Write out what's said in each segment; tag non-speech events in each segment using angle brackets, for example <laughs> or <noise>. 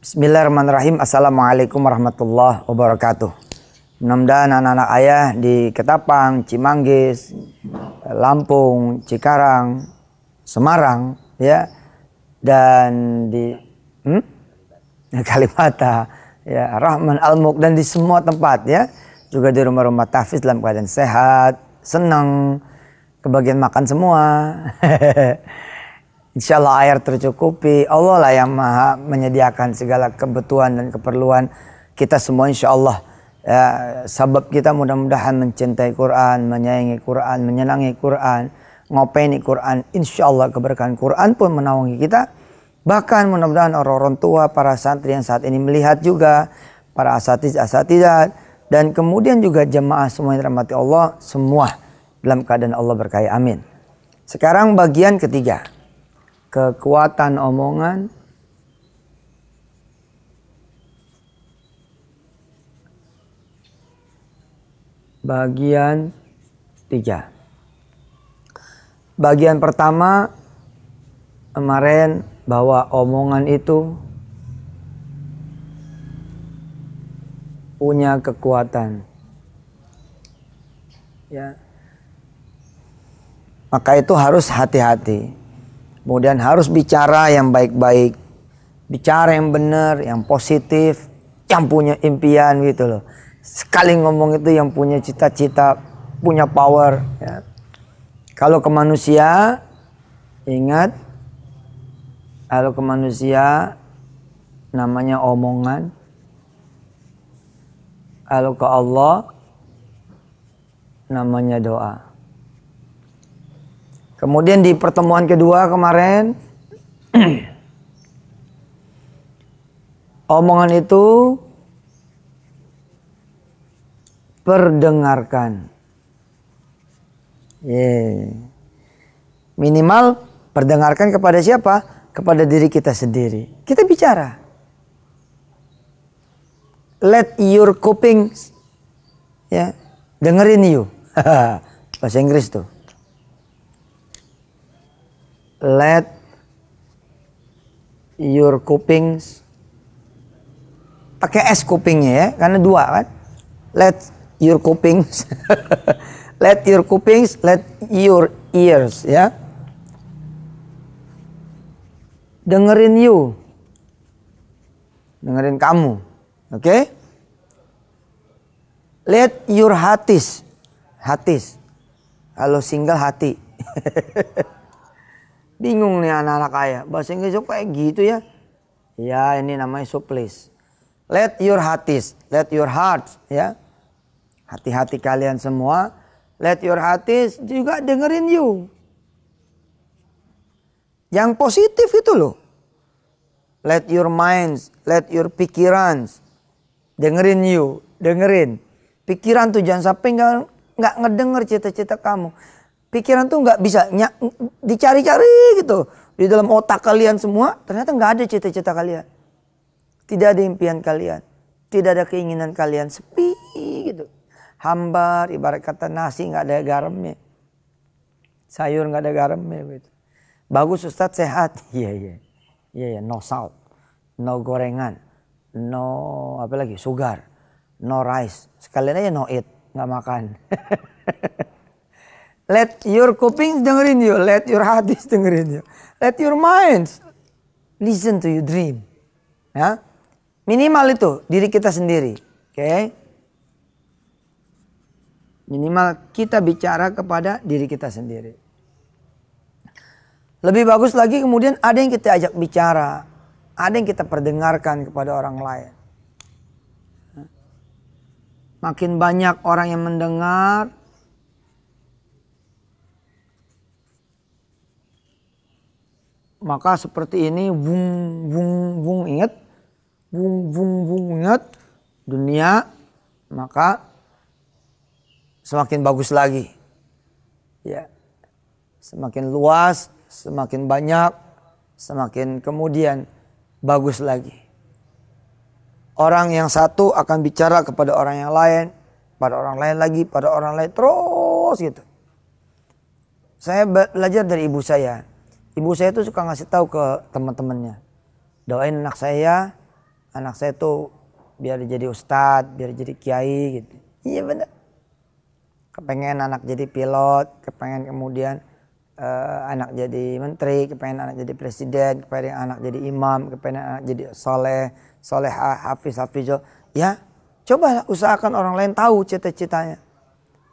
Bismillahirrahmanirrahim. Assalamualaikum warahmatullahi wabarakatuh. Mudah-mudahan anak-anak ayah di Ketapang, Cimanggis, Lampung, Cikarang, Semarang, ya, dan di hmm? Kalimata, ya, Rahman Al-Muk, dan di semua tempat, ya, juga di rumah-rumah tafis dalam keadaan sehat, senang, kebagian makan semua. <laughs> Insya Allah air tercukupi. Allah lah yang maha menyediakan segala kebutuhan dan keperluan kita semua insya Allah. Ya, sabab kita mudah-mudahan mencintai Quran, menyayangi Quran, menyenangi Quran, ngopeni Quran. Insya Allah keberkahan Quran pun menaungi kita. Bahkan mudah-mudahan orang-orang tua, para santri yang saat ini melihat juga, para asatiz, asatidat, dan kemudian juga jemaah semua yang dirahmati Allah, semua dalam keadaan Allah berkaya. Amin. Sekarang bagian ketiga kekuatan omongan, bagian tiga. Bagian pertama kemarin bahwa omongan itu punya kekuatan. Ya. Maka itu harus hati-hati. Kemudian harus bicara yang baik-baik. Bicara yang benar, yang positif, yang punya impian gitu loh. Sekali ngomong itu yang punya cita-cita, punya power. Ya. Kalau ke manusia, ingat. Kalau ke manusia, namanya omongan. Kalau ke Allah, namanya doa. Kemudian di pertemuan kedua kemarin <clears throat> omongan itu perdengarkan. Yeah. Minimal perdengarkan kepada siapa? Kepada diri kita sendiri. Kita bicara. Let your coping ya yeah. dengerin you. <laughs> Bahasa Inggris tuh let your cupings pakai es kupingnya ya karena dua kan let your cupings, <laughs> let your cupings, let your ears ya dengerin you dengerin kamu oke okay? let your hatis hatis kalau single hati <laughs> Bingung nih anak-anak ayah. Bahasa Inggris kayak gitu ya. Ya ini namanya suplis. Let your hearties, let your heart ya. Hati-hati kalian semua. Let your hearties juga dengerin you. Yang positif itu loh. Let your minds, let your pikiran dengerin you, dengerin. Pikiran tuh jangan sampai nggak nggak ngedenger cita-cita kamu pikiran tuh nggak bisa dicari-cari gitu di dalam otak kalian semua ternyata nggak ada cita-cita kalian tidak ada impian kalian tidak ada keinginan kalian sepi gitu hambar ibarat kata nasi nggak ada garamnya sayur nggak ada garamnya gitu bagus Ustadz sehat <laughs> iya iya iya iya no salt no gorengan no apa lagi sugar no rice sekalian aja no eat nggak makan <laughs> Let your coping dengerin you. Let your hadis dengerin you. Let your mind listen to your dream. Ya. Minimal itu diri kita sendiri. Oke. Okay? Minimal kita bicara kepada diri kita sendiri. Lebih bagus lagi kemudian ada yang kita ajak bicara. Ada yang kita perdengarkan kepada orang lain. Makin banyak orang yang mendengar, maka seperti ini wung wung wung ingat wung wung wung ingat dunia maka semakin bagus lagi ya semakin luas semakin banyak semakin kemudian bagus lagi orang yang satu akan bicara kepada orang yang lain pada orang lain lagi pada orang lain terus gitu saya belajar dari ibu saya Ibu saya itu suka ngasih tahu ke teman-temannya. Doain anak saya, ya. anak saya tuh biar jadi ustadz, biar jadi kiai gitu. Iya benar. Kepengen anak jadi pilot, kepengen kemudian uh, anak jadi menteri, kepengen anak jadi presiden, kepengen anak jadi imam, kepengen anak jadi soleh, soleh hafiz, hafiz Ya, coba usahakan orang lain tahu cita-citanya.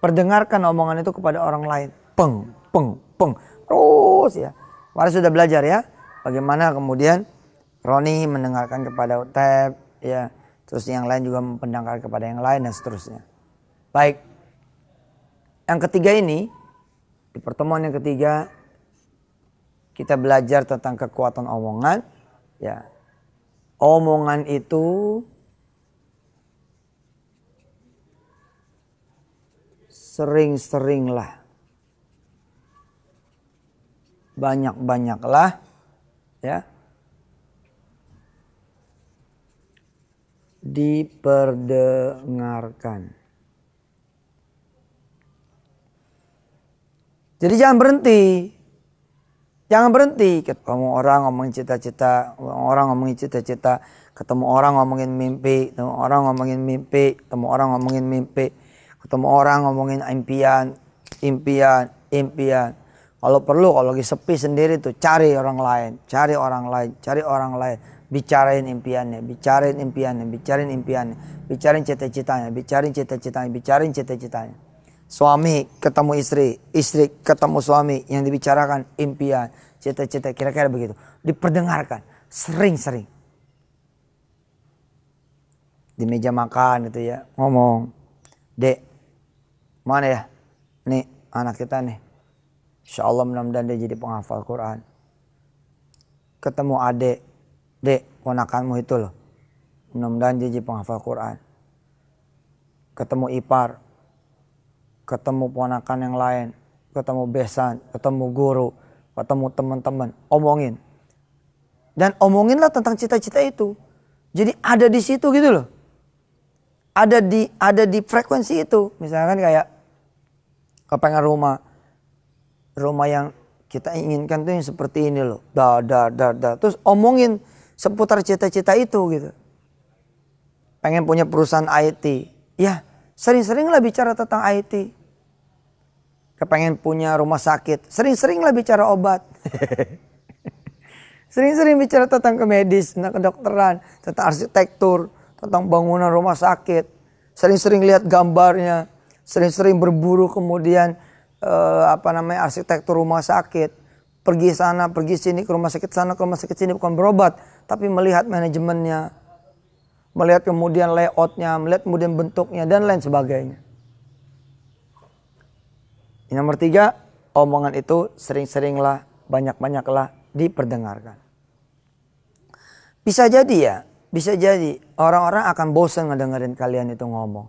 Perdengarkan omongan itu kepada orang lain. Peng, peng, peng. Terus ya. Kemarin sudah belajar ya bagaimana kemudian Roni mendengarkan kepada Utep ya terus yang lain juga mendengarkan kepada yang lain dan seterusnya. Baik. Yang ketiga ini di pertemuan yang ketiga kita belajar tentang kekuatan omongan ya. Omongan itu sering-seringlah banyak-banyaklah ya diperdengarkan. Jadi jangan berhenti. Jangan berhenti. Ketemu orang ngomongin cita-cita, orang ngomongin cita-cita, ketemu orang ngomongin mimpi, ketemu orang ngomongin mimpi, ketemu orang ngomongin mimpi, ketemu orang ngomongin impian, impian, impian. Kalau perlu kalau lagi sepi sendiri tuh cari orang lain, cari orang lain, cari orang lain, bicarain impiannya, bicarain impiannya, bicarain impiannya, bicarain cita-citanya, bicarain cita-citanya, bicarain cita-citanya. Suami ketemu istri, istri ketemu suami yang dibicarakan impian, cita-cita kira-kira begitu. Diperdengarkan sering-sering. Di meja makan gitu ya, ngomong, "Dek, mana ya? Nih, anak kita nih Insya Allah mudah-mudahan dia jadi penghafal Quran. Ketemu adek, dek ponakanmu itu loh. Mudah-mudahan dia jadi penghafal Quran. Ketemu ipar, ketemu ponakan yang lain, ketemu besan, ketemu guru, ketemu teman-teman, omongin. Dan omonginlah tentang cita-cita itu. Jadi ada di situ gitu loh. Ada di ada di frekuensi itu. Misalkan kayak kepengen rumah, Rumah yang kita inginkan tuh yang seperti ini loh. Da da da da. Terus omongin seputar cita-cita itu gitu. Pengen punya perusahaan IT. Ya, sering-seringlah bicara tentang IT. Kepengen punya rumah sakit. Sering-seringlah bicara obat. <laughs> Sering-sering bicara tentang kemedis, tentang kedokteran, tentang arsitektur, tentang bangunan rumah sakit. Sering-sering lihat gambarnya, sering-sering berburu kemudian uh, apa namanya arsitektur rumah sakit, pergi sana, pergi sini ke rumah sakit sana, ke rumah sakit sini bukan berobat, tapi melihat manajemennya, melihat kemudian layoutnya, melihat kemudian bentuknya dan lain sebagainya. Yang nomor tiga, omongan itu sering-seringlah, banyak-banyaklah diperdengarkan. Bisa jadi ya, bisa jadi orang-orang akan bosan ngedengerin kalian itu ngomong.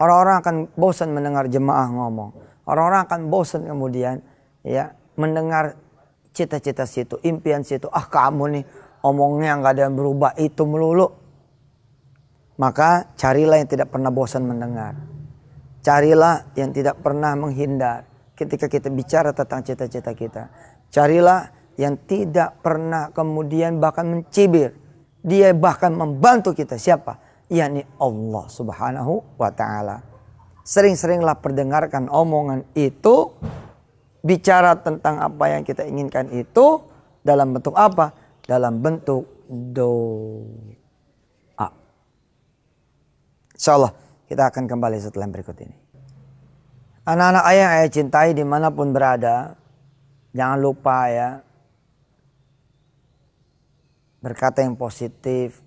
Orang-orang akan bosan mendengar jemaah ngomong. Orang-orang akan bosan kemudian ya mendengar cita-cita situ, impian situ. Ah kamu nih omongnya nggak ada yang berubah itu melulu. Maka carilah yang tidak pernah bosan mendengar. Carilah yang tidak pernah menghindar ketika kita bicara tentang cita-cita kita. Carilah yang tidak pernah kemudian bahkan mencibir. Dia bahkan membantu kita. Siapa? yakni Allah Subhanahu wa taala. Sering-seringlah perdengarkan omongan itu. Bicara tentang apa yang kita inginkan itu. Dalam bentuk apa? Dalam bentuk doa. Insya Allah kita akan kembali setelah yang berikut ini. Anak-anak ayah yang ayah cintai dimanapun berada. Jangan lupa ya. Berkata yang positif,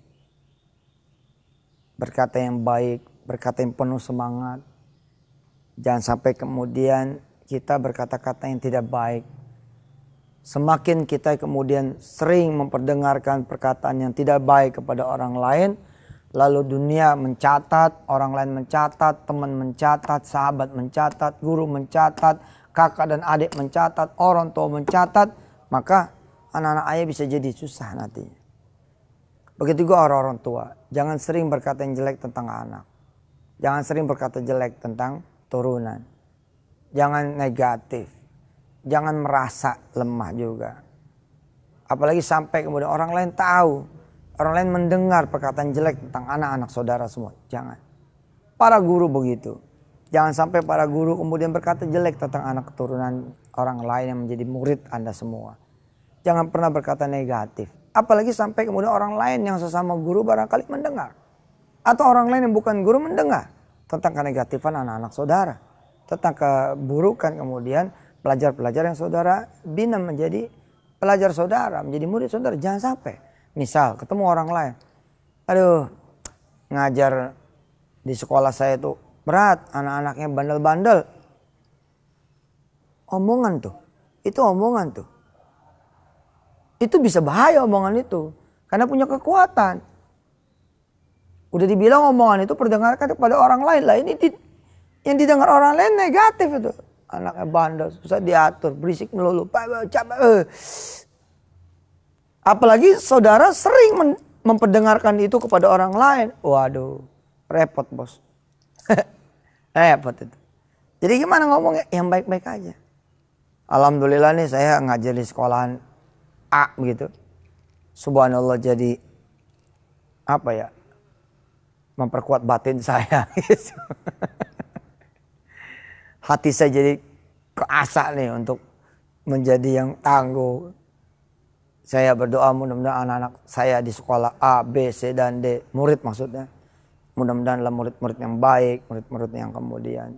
berkata yang baik, berkata yang penuh semangat. Jangan sampai kemudian kita berkata-kata yang tidak baik. Semakin kita kemudian sering memperdengarkan perkataan yang tidak baik kepada orang lain, lalu dunia mencatat, orang lain mencatat, teman mencatat, sahabat mencatat, guru mencatat, kakak dan adik mencatat, orang tua mencatat, maka anak-anak ayah bisa jadi susah nantinya. Begitu juga orang-orang tua, jangan sering berkata yang jelek tentang anak. Jangan sering berkata jelek tentang turunan. Jangan negatif. Jangan merasa lemah juga. Apalagi sampai kemudian orang lain tahu. Orang lain mendengar perkataan jelek tentang anak-anak saudara semua. Jangan. Para guru begitu. Jangan sampai para guru kemudian berkata jelek tentang anak keturunan orang lain yang menjadi murid Anda semua. Jangan pernah berkata negatif. Apalagi sampai kemudian orang lain yang sesama guru barangkali mendengar. Atau orang lain yang bukan guru mendengar tentang kenegatifan anak-anak saudara, tentang keburukan kemudian pelajar-pelajar yang saudara bina menjadi pelajar saudara, menjadi murid saudara. Jangan sampai misal ketemu orang lain, aduh ngajar di sekolah saya itu berat, anak-anaknya bandel-bandel. Omongan tuh, itu omongan tuh. Itu bisa bahaya omongan itu, karena punya kekuatan Udah dibilang omongan itu perdengarkan kepada orang lain lah. Ini di, yang didengar orang lain negatif itu. Anaknya bandel, susah diatur, berisik melulu. Eh. Apalagi saudara sering memperdengarkan itu kepada orang lain. Waduh, repot bos. <laughs> repot itu. Jadi gimana ngomongnya? Yang baik-baik aja. Alhamdulillah nih saya ngajar di sekolahan A gitu. Subhanallah jadi apa ya memperkuat batin saya. Hati saya jadi keasa nih untuk menjadi yang tangguh. Saya berdoa mudah-mudahan anak-anak saya di sekolah A, B, C, dan D, murid maksudnya. Mudah-mudahan lah murid-murid yang baik, murid-murid yang kemudian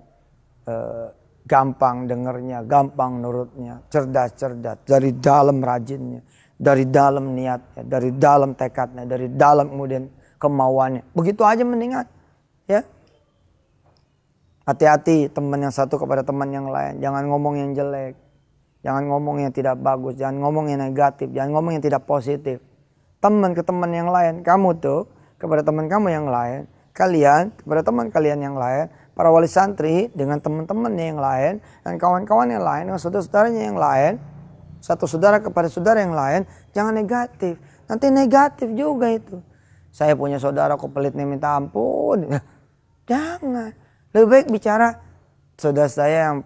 eh, gampang dengernya, gampang nurutnya, cerdas-cerdas, dari dalam rajinnya, dari dalam niatnya, dari dalam tekadnya, dari dalam kemudian kemauannya. Begitu aja mendingan. Ya. Hati-hati teman yang satu kepada teman yang lain. Jangan ngomong yang jelek. Jangan ngomong yang tidak bagus. Jangan ngomong yang negatif. Jangan ngomong yang tidak positif. Teman ke teman yang lain. Kamu tuh kepada teman kamu yang lain. Kalian kepada teman kalian yang lain. Para wali santri dengan teman teman yang lain. Dan kawan-kawan yang lain. Dengan saudara-saudaranya yang lain. Satu saudara kepada saudara yang lain. Jangan negatif. Nanti negatif juga itu saya punya saudara kok pelitnya minta ampun. <laughs> Jangan. Lebih baik bicara saudara saya yang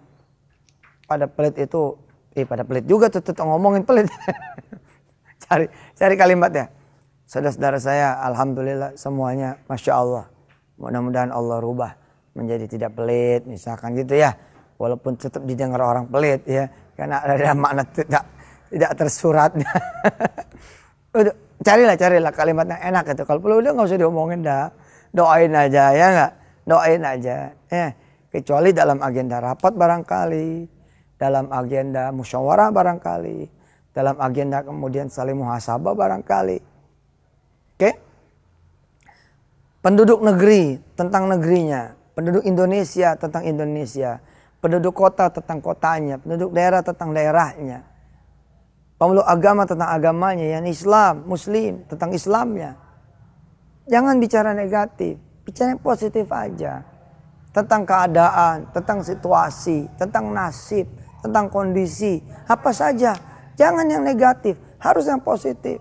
pada pelit itu, eh pada pelit juga tuh, tuh, ngomongin pelit. <laughs> cari cari kalimatnya. Saudara-saudara saya, alhamdulillah semuanya, masya Allah. Mudah-mudahan Allah rubah menjadi tidak pelit, misalkan gitu ya. Walaupun tetap didengar orang pelit ya, karena ada makna tidak tidak tersuratnya. <laughs> carilah carilah kalimat yang enak itu. Kalau perlu udah nggak usah diomongin dah. Doain aja ya nggak? Doain aja. Eh, kecuali dalam agenda rapat barangkali, dalam agenda musyawarah barangkali, dalam agenda kemudian saling muhasabah barangkali. Oke? Penduduk negeri tentang negerinya, penduduk Indonesia tentang Indonesia, penduduk kota tentang kotanya, penduduk daerah tentang daerahnya. Pemeluk agama tentang agamanya, yang Islam, Muslim, tentang Islamnya. Jangan bicara negatif, bicara positif aja. Tentang keadaan, tentang situasi, tentang nasib, tentang kondisi, apa saja. Jangan yang negatif, harus yang positif.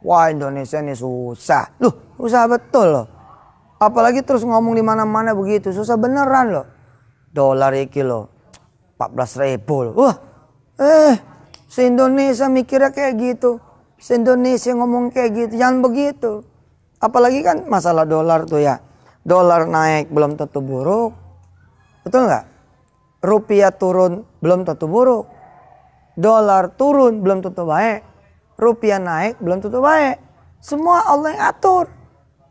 Wah Indonesia ini susah. Loh, susah betul loh. Apalagi terus ngomong di mana-mana begitu, susah beneran loh. Dolar iki loh, 14 ribu loh. Wah, eh Se-Indonesia mikirnya kayak gitu. Se-Indonesia ngomong kayak gitu. Jangan begitu. Apalagi kan masalah dolar tuh ya. Dolar naik belum tentu buruk. Betul nggak? Rupiah turun belum tentu buruk. Dolar turun belum tentu baik. Rupiah naik belum tentu baik. Semua Allah yang atur.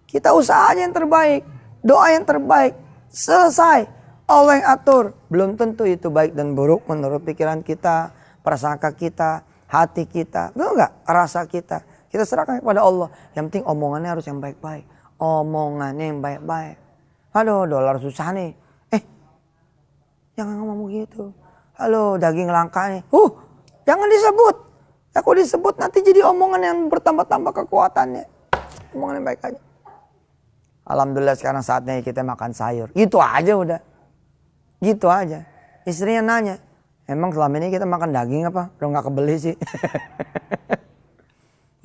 Kita usaha aja yang terbaik. Doa yang terbaik. Selesai. Allah yang atur. Belum tentu itu baik dan buruk menurut pikiran kita prasangka kita, hati kita, betul nggak? Rasa kita. Kita serahkan kepada Allah. Yang penting omongannya harus yang baik-baik. Omongannya yang baik-baik. Halo, dolar susah nih. Eh, jangan ngomong begitu. Halo, daging langka nih. Uh, jangan disebut. Aku disebut nanti jadi omongan yang bertambah-tambah kekuatannya. Omongan yang baik aja. Alhamdulillah sekarang saatnya kita makan sayur. Gitu aja udah. Gitu aja. Istrinya nanya, Emang selama ini kita makan daging apa? Lo nggak kebeli sih. <laughs>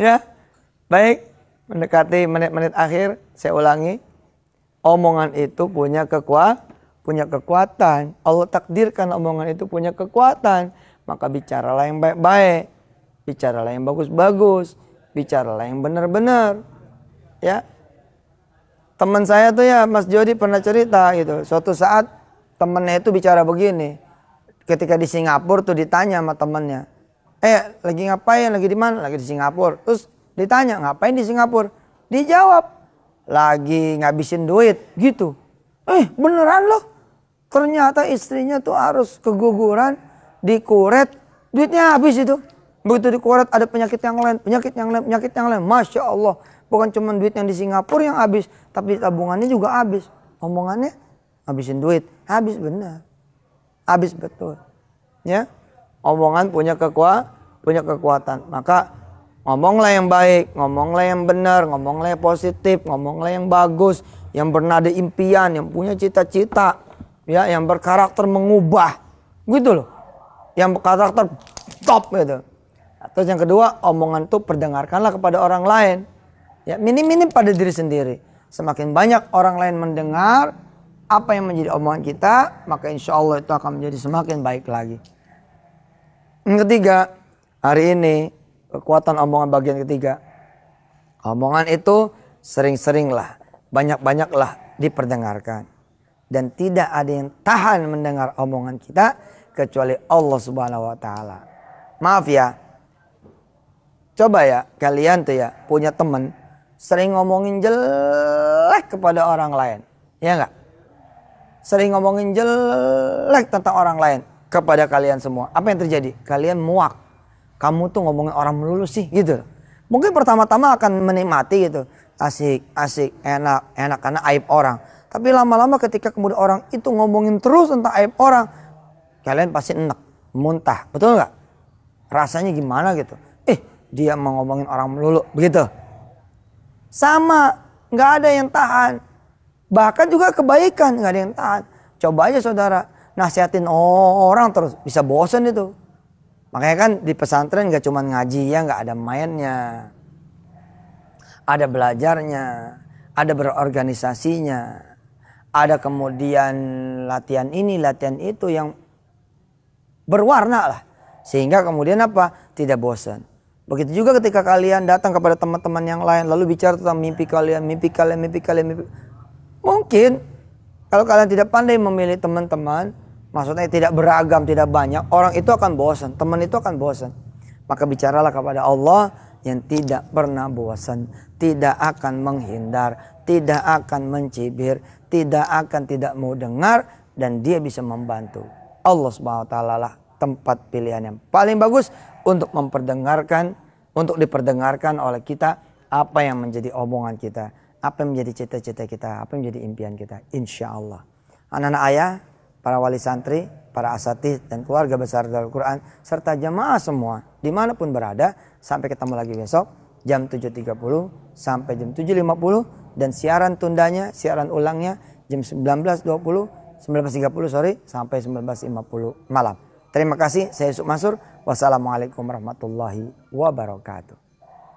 ya, baik. Mendekati menit-menit akhir, saya ulangi. Omongan itu punya kekuatan. punya kekuatan. Allah takdirkan omongan itu punya kekuatan. Maka bicaralah yang baik-baik. Bicaralah yang bagus-bagus. Bicaralah yang benar-benar. Ya. Teman saya tuh ya Mas Jody pernah cerita gitu. Suatu saat temennya itu bicara begini ketika di Singapura tuh ditanya sama temennya, eh lagi ngapain, lagi di mana, lagi di Singapura. Terus ditanya ngapain di Singapura, dijawab lagi ngabisin duit gitu. Eh beneran loh, ternyata istrinya tuh harus keguguran, dikuret, duitnya habis itu. Begitu dikuret ada penyakit yang lain, penyakit yang lain, penyakit yang lain. Masya Allah, bukan cuma duit yang di Singapura yang habis, tapi tabungannya juga habis. Omongannya habisin duit, habis bener habis betul. Ya. Omongan punya kekuatan, punya kekuatan. Maka ngomonglah yang baik, ngomonglah yang benar, ngomonglah yang positif, ngomonglah yang bagus, yang bernada impian, yang punya cita-cita, ya, yang berkarakter mengubah. Gitu loh. Yang berkarakter top gitu. Terus yang kedua, omongan itu perdengarkanlah kepada orang lain. Ya, minim-minim pada diri sendiri. Semakin banyak orang lain mendengar, apa yang menjadi omongan kita, maka insya Allah itu akan menjadi semakin baik lagi. Yang ketiga, hari ini kekuatan omongan bagian ketiga. Omongan itu sering-seringlah, banyak-banyaklah diperdengarkan. Dan tidak ada yang tahan mendengar omongan kita kecuali Allah Subhanahu wa taala. Maaf ya. Coba ya kalian tuh ya punya temen sering ngomongin jelek kepada orang lain. Ya enggak? sering ngomongin jelek tentang orang lain kepada kalian semua. Apa yang terjadi? Kalian muak. Kamu tuh ngomongin orang melulu sih gitu. Mungkin pertama-tama akan menikmati gitu. Asik, asik, enak, enak karena aib orang. Tapi lama-lama ketika kemudian orang itu ngomongin terus tentang aib orang, kalian pasti enak, muntah. Betul nggak? Rasanya gimana gitu. Eh, dia mau ngomongin orang melulu. Begitu. Sama, nggak ada yang tahan Bahkan juga kebaikan nggak ada yang taat Coba aja saudara nasihatin orang terus bisa bosen itu. Makanya kan di pesantren nggak cuma ngaji ya nggak ada mainnya, ada belajarnya, ada berorganisasinya, ada kemudian latihan ini latihan itu yang berwarna lah sehingga kemudian apa tidak bosan. Begitu juga ketika kalian datang kepada teman-teman yang lain lalu bicara tentang mimpi kalian, mimpi kalian, mimpi kalian, mimpi. Mungkin kalau kalian tidak pandai memilih teman-teman, maksudnya tidak beragam, tidak banyak, orang itu akan bosan, teman itu akan bosan. Maka bicaralah kepada Allah yang tidak pernah bosan, tidak akan menghindar, tidak akan mencibir, tidak akan tidak mau dengar dan dia bisa membantu. Allah Subhanahu wa taala lah tempat pilihan yang paling bagus untuk memperdengarkan, untuk diperdengarkan oleh kita apa yang menjadi omongan kita apa yang menjadi cita-cita kita, apa yang menjadi impian kita. Insya Allah. Anak-anak ayah, para wali santri, para asatid dan keluarga besar dalam Quran serta jemaah semua dimanapun berada sampai ketemu lagi besok jam 7.30 sampai jam 7.50 dan siaran tundanya siaran ulangnya jam 19.20 19.30 sorry sampai 19.50 malam terima kasih saya Yusuf Masur wassalamualaikum warahmatullahi wabarakatuh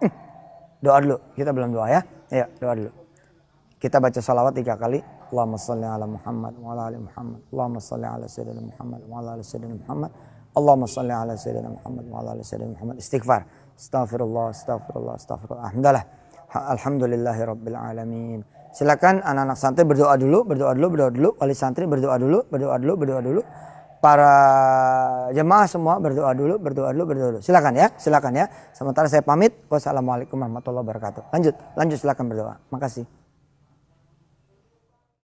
hmm, doa dulu kita belum doa ya Ya, doa dulu. Kita baca salawat tiga kali. Allahumma salli ala Muhammad wa ala ali Muhammad. Allahumma salli ala sayyidina Muhammad wa ala ali sayyidina Muhammad. Allahumma salli ala sayyidina Muhammad wa ala ali sayyidina Muhammad. Istighfar. Astaghfirullah, astaghfirullah, astaghfirullah. Alhamdulillah. Alhamdulillahi rabbil alamin. Silakan anak-anak santri berdoa dulu, berdoa dulu, berdoa dulu. Wali santri berdoa dulu, berdoa dulu, berdoa dulu. Berdoa dulu para jemaah semua berdoa dulu, berdoa dulu, berdoa dulu. Silakan ya, silakan ya. Sementara saya pamit. Wassalamualaikum warahmatullahi wabarakatuh. Lanjut, lanjut silakan berdoa. Makasih.